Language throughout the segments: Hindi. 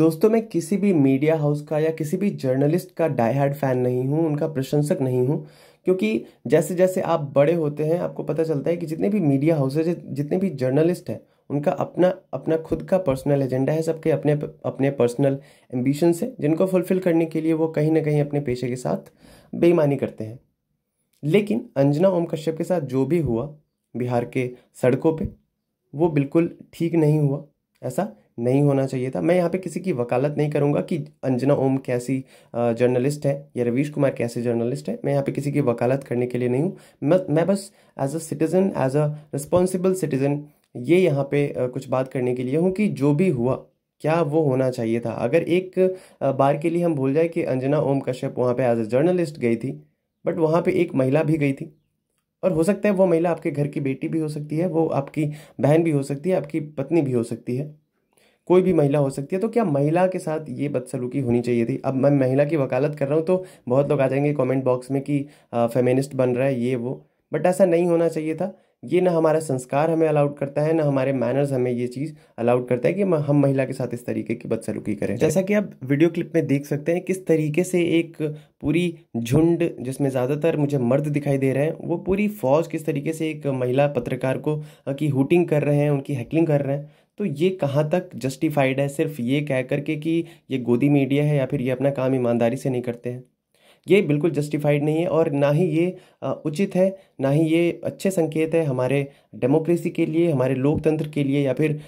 दोस्तों मैं किसी भी मीडिया हाउस का या किसी भी जर्नलिस्ट का डाई हार्ड फैन नहीं हूँ उनका प्रशंसक नहीं हूँ क्योंकि जैसे जैसे आप बड़े होते हैं आपको पता चलता है कि जितने भी मीडिया हाउसेज जितने भी जर्नलिस्ट हैं उनका अपना अपना खुद का पर्सनल एजेंडा है सबके अपने अपने पर्सनल एम्बिशन से जिनको फुलफ़िल करने के लिए वो कहीं ना कहीं अपने पेशे के साथ बेईमानी करते हैं लेकिन अंजना ओम कश्यप के साथ जो भी हुआ बिहार के सड़कों पे वो बिल्कुल ठीक नहीं हुआ ऐसा नहीं होना चाहिए था मैं यहाँ पे किसी की वकालत नहीं करूँगा कि अंजना ओम कैसी जर्नलिस्ट है या रवीश कुमार कैसे जर्नलिस्ट है मैं यहाँ पे किसी की वकालत करने के लिए नहीं हूँ मैं मैं बस as a citizen as a responsible citizen ये यहाँ पे कुछ बात करने के लिए हूँ कि जो भी हुआ क्या वो होना चाहिए था अगर एक बार के लिए हम भूल जाए कि अंजना ओम कश्यप वहाँ पर एज अ जर्नलिस्ट गई थी बट वहाँ पर एक महिला भी गई थी और हो सकता है वो महिला आपके घर की बेटी भी हो सकती है वो आपकी बहन भी हो सकती है आपकी पत्नी भी हो सकती है कोई भी महिला हो सकती है तो क्या महिला के साथ ये बदसलूकी होनी चाहिए थी अब मैं महिला की वकालत कर रहा हूँ तो बहुत लोग आ जाएंगे कमेंट बॉक्स में कि फेमिनिस्ट बन रहा है ये वो बट ऐसा नहीं होना चाहिए था ये ना हमारा संस्कार हमें अलाउड करता है ना हमारे मैनर्स हमें ये चीज़ अलाउड करता है कि हम महिला के साथ इस तरीके की बदसलूकी करें जैसा कि आप वीडियो क्लिप में देख सकते हैं किस तरीके से एक पूरी झुंड जिसमें ज़्यादातर मुझे मर्द दिखाई दे रहे हैं वो पूरी फौज किस तरीके से एक महिला पत्रकार को की हुटिंग कर रहे हैं उनकी हैकलिंग कर रहे हैं तो ये कहाँ तक जस्टिफाइड है सिर्फ ये कह करके कि ये गोदी मीडिया है या फिर ये अपना काम ईमानदारी से नहीं करते हैं ये बिल्कुल जस्टिफाइड नहीं है और ना ही ये उचित है ना ही ये अच्छे संकेत है हमारे डेमोक्रेसी के लिए हमारे लोकतंत्र के लिए या फिर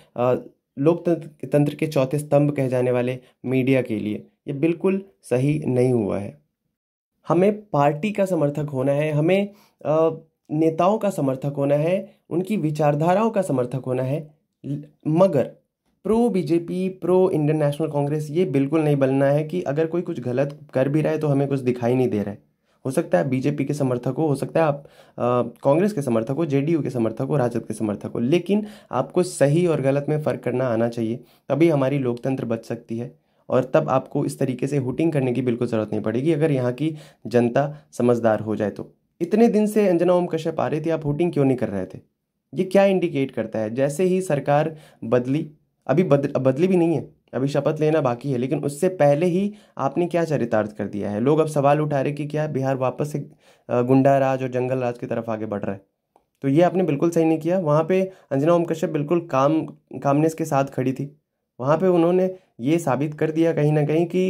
लोकतंत्र तंत्र के चौथे स्तंभ कहे जाने वाले मीडिया के लिए ये बिल्कुल सही नहीं हुआ है हमें पार्टी का समर्थक होना है हमें नेताओं का समर्थक होना है उनकी विचारधाराओं का समर्थक होना है मगर प्रो बीजेपी प्रो इंडियन नेशनल कांग्रेस ये बिल्कुल नहीं बनना है कि अगर कोई कुछ गलत कर भी रहा है तो हमें कुछ दिखाई नहीं दे रहा है हो सकता है बीजेपी के समर्थक हो सकता है आप कांग्रेस के समर्थक हो जेडीयू के समर्थक हो राजद के समर्थक हो लेकिन आपको सही और गलत में फ़र्क करना आना चाहिए तभी हमारी लोकतंत्र बच सकती है और तब आपको इस तरीके से हुटिंग करने की बिल्कुल ज़रूरत नहीं पड़ेगी अगर यहाँ की जनता समझदार हो जाए तो इतने दिन से अंजना ओम कश्यप आ रही थी आप हुटिंग क्यों नहीं कर रहे थे ये क्या इंडिकेट करता है जैसे ही सरकार बदली अभी बद, बदली भी नहीं है अभी शपथ लेना बाकी है लेकिन उससे पहले ही आपने क्या चरितार्थ कर दिया है लोग अब सवाल उठा रहे कि क्या बिहार वापस से गुंडा राज और जंगल राज की तरफ आगे बढ़ रहा है तो ये आपने बिल्कुल सही नहीं किया वहाँ पे अंजना ओम कश्यप बिल्कुल काम कामनेस के साथ खड़ी थी वहाँ पे उन्होंने ये साबित कर दिया कहीं ना कहीं कि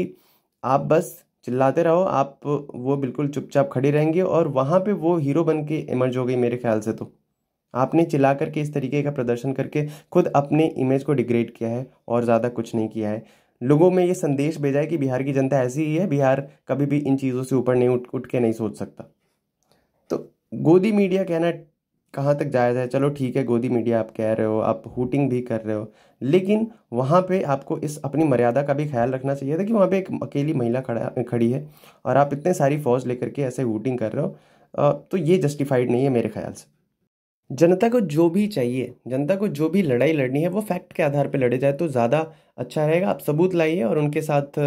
आप बस चिल्लाते रहो आप वो बिल्कुल चुपचाप खड़े रहेंगे और वहाँ पे वो हीरो बन के इमर्ज हो गई मेरे ख्याल से तो आपने चिल्ला करके इस तरीके का प्रदर्शन करके खुद अपने इमेज को डिग्रेड किया है और ज़्यादा कुछ नहीं किया है लोगों में ये संदेश भेजा है कि बिहार की जनता ऐसी ही है बिहार कभी भी इन चीज़ों से ऊपर नहीं उठ उठ के नहीं सोच सकता तो गोदी मीडिया कहना कहाँ तक जाया जाए चलो ठीक है गोदी मीडिया आप कह रहे हो आप हुटिंग भी कर रहे हो लेकिन वहाँ पे आपको इस अपनी मर्यादा का भी ख्याल रखना चाहिए था कि वहाँ पे एक अकेली महिला खड़ा खड़ी है और आप इतने सारी फौज लेकर के ऐसे हुटिंग कर रहे हो तो ये जस्टिफाइड नहीं है मेरे ख्याल से जनता को जो भी चाहिए जनता को जो भी लड़ाई लड़नी है वो फैक्ट के आधार पर लड़े जाए तो ज़्यादा अच्छा रहेगा आप सबूत लाइए और उनके साथ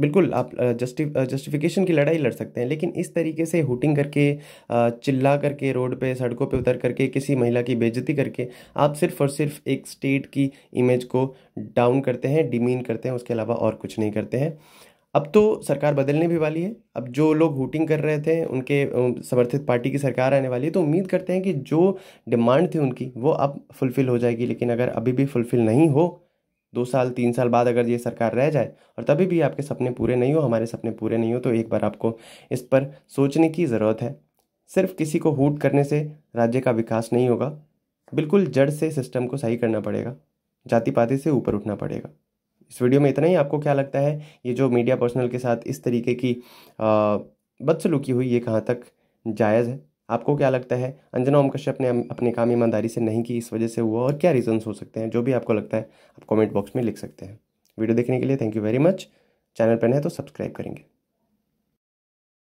बिल्कुल आप जस्टि जस्टिफिकेशन की लड़ाई लड़ सकते हैं लेकिन इस तरीके से हुटिंग करके चिल्ला करके रोड पे सड़कों पे उतर करके किसी महिला की बेज़ती करके आप सिर्फ और सिर्फ एक स्टेट की इमेज को डाउन करते हैं डिमीन करते हैं उसके अलावा और कुछ नहीं करते हैं अब तो सरकार बदलने भी वाली है अब जो लोग वोटिंग कर रहे थे उनके समर्थित पार्टी की सरकार आने वाली है तो उम्मीद करते हैं कि जो डिमांड थी उनकी वो अब फुलफ़िल हो जाएगी लेकिन अगर अभी भी फुलफ़िल नहीं हो दो साल तीन साल बाद अगर ये सरकार रह जाए और तभी भी आपके सपने पूरे नहीं हो हमारे सपने पूरे नहीं हो तो एक बार आपको इस पर सोचने की ज़रूरत है सिर्फ किसी को हूट करने से राज्य का विकास नहीं होगा बिल्कुल जड़ से सिस्टम को सही करना पड़ेगा जाति पाति से ऊपर उठना पड़ेगा इस वीडियो में इतना ही आपको क्या लगता है ये जो मीडिया पर्सनल के साथ इस तरीके की बदसलूकी हुई ये कहाँ तक जायज़ है आपको क्या लगता है अंजना ओम कश्यप ने अपने काम ईमानदारी से नहीं की इस वजह से हुआ और क्या रीज़न्स हो सकते हैं जो भी आपको लगता है आप कमेंट बॉक्स में लिख सकते हैं वीडियो देखने के लिए thank you very much channel पर नहीं तो सब्सक्राइब करेंगे